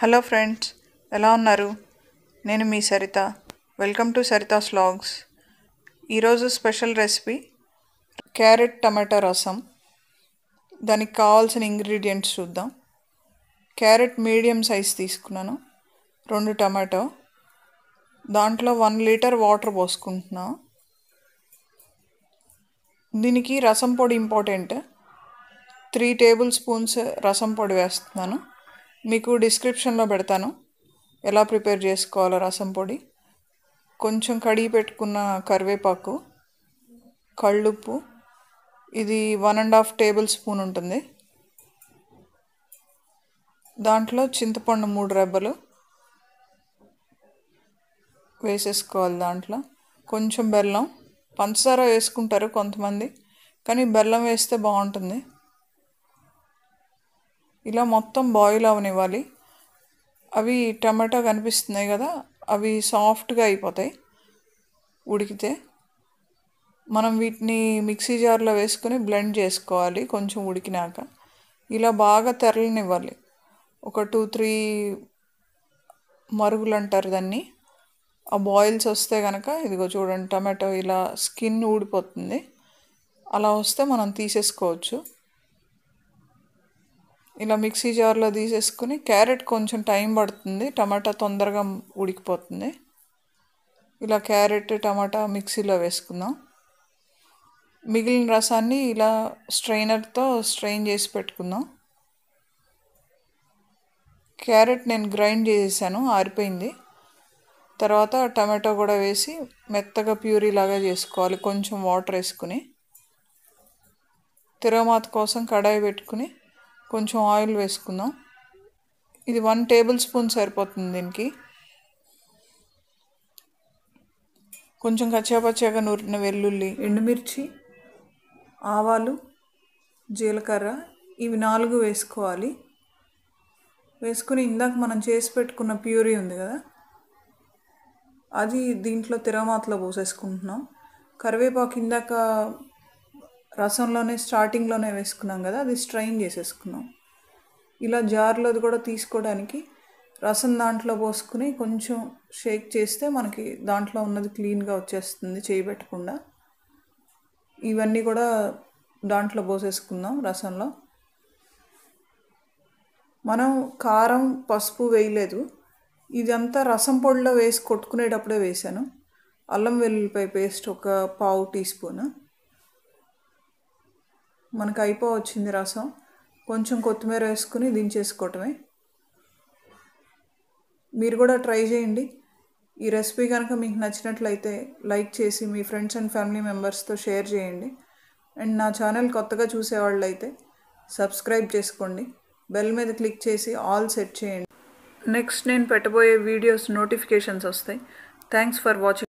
hello friends ఎలా ఉన్నారు నేను మీ సరిత వెల్కమ్ టు సరితా స్లాగ్స్ ఈరోజు స్పెషల్ రెసిపీ క్యారెట్ టమాటా రసం దానికి కావాల్సిన ఇంగ్రీడియంట్స్ చూద్దాం క్యారెట్ మీడియం సైజ్ తీసుకున్నాను రెండు టమాటో దాంట్లో వన్ లీటర్ వాటర్ పోసుకుంటున్నా దీనికి రసం పొడి ఇంపార్టెంట్ త్రీ టేబుల్ స్పూన్స్ రసం పొడి వేస్తున్నాను మీకు డిస్క్రిప్షన్లో పెడతాను ఎలా ప్రిపేర్ చేసుకోవాలో రసం పొడి కొంచెం కడిగి పెట్టుకున్న కరివేపాకు కళ్ళుప్పు ఇది one and half tablespoon ఉంటుంది దాంట్లో చింతపండు మూడు రెబ్బలు వేసేసుకోవాలి దాంట్లో కొంచెం బెల్లం పంచదార వేసుకుంటారు కొంతమంది కానీ బెల్లం వేస్తే బాగుంటుంది ఇలా మొత్తం బాయిల్ అవనివ్వాలి అవి టమాటా కనిపిస్తున్నాయి కదా అవి సాఫ్ట్గా అయిపోతాయి ఉడికితే మనం వీటిని మిక్సీ జార్లో వేసుకొని బ్లెండ్ చేసుకోవాలి కొంచెం ఉడికినాక ఇలా బాగా తెరలనివ్వాలి ఒక టూ త్రీ మరుగులు అంటారు దాన్ని ఆ బాయిల్స్ వస్తే కనుక ఇదిగో చూడండి టమాటో ఇలా స్కిన్ ఊడిపోతుంది అలా వస్తే మనం తీసేసుకోవచ్చు ఇలా మిక్సీ జార్లో తీసేసుకుని క్యారెట్ కొంచెం టైం పడుతుంది టమాటా తొందరగా ఉడికిపోతుంది ఇలా క్యారెట్ టమాటా మిక్సీలో వేసుకుందాం మిగిలిన రసాన్ని ఇలా స్ట్రైనర్తో స్ట్రెయిన్ చేసి పెట్టుకుందాం క్యారెట్ నేను గ్రైండ్ చేసేసాను ఆరిపోయింది తర్వాత టమాటో కూడా వేసి మెత్తగా ప్యూరీ లాగా చేసుకోవాలి కొంచెం వాటర్ వేసుకుని తిరమాత కోసం కడాయి పెట్టుకుని కొంచెం ఆయిల్ వేసుకుందాం ఇది వన్ టేబుల్ స్పూన్ సరిపోతుంది దీనికి కొంచెం కచ్చాపచ్చాగా నూరిన వెల్లుల్లి ఎండుమిర్చి ఆవాలు జీలకర్ర ఇవి నాలుగు వేసుకోవాలి వేసుకుని ఇందాక మనం చేసి పెట్టుకున్న ప్యూరీ ఉంది కదా అది దీంట్లో తిరమాతలో పోసేసుకుంటున్నాం కరివేపాకు ఇందాక రసంలోనే స్టార్టింగ్లోనే వేసుకున్నాం కదా అది స్ట్రైన్ చేసేసుకున్నాం ఇలా జార్లో కూడా తీసుకోవడానికి రసం దాంట్లో పోసుకుని కొంచెం షేక్ చేస్తే మనకి దాంట్లో ఉన్నది క్లీన్గా వచ్చేస్తుంది చేయబెట్టకుండా ఇవన్నీ కూడా దాంట్లో పోసేసుకుందాం రసంలో మనం కారం పసుపు వేయలేదు ఇదంతా రసం పొడిలో వేసి కొట్టుకునేటప్పుడే వేశాను అల్లం వెల్లుల్లిపాయ పేస్ట్ ఒక పావు టీ స్పూన్ మనకు అయిపో వచ్చింది రసం కొంచెం కొత్తిమీర వేసుకుని దించేసుకోవటమే మీరు కూడా ట్రై చేయండి ఈ రెసిపీ కనుక మీకు నచ్చినట్లయితే లైక్ చేసి మీ ఫ్రెండ్స్ అండ్ ఫ్యామిలీ మెంబర్స్తో షేర్ చేయండి అండ్ నా ఛానల్ కొత్తగా చూసేవాళ్ళు అయితే సబ్స్క్రైబ్ చేసుకోండి బెల్ మీద క్లిక్ చేసి ఆల్ సెట్ చేయండి నెక్స్ట్ నేను పెట్టబోయే వీడియోస్ నోటిఫికేషన్స్ వస్తాయి థ్యాంక్స్ ఫర్ వాచింగ్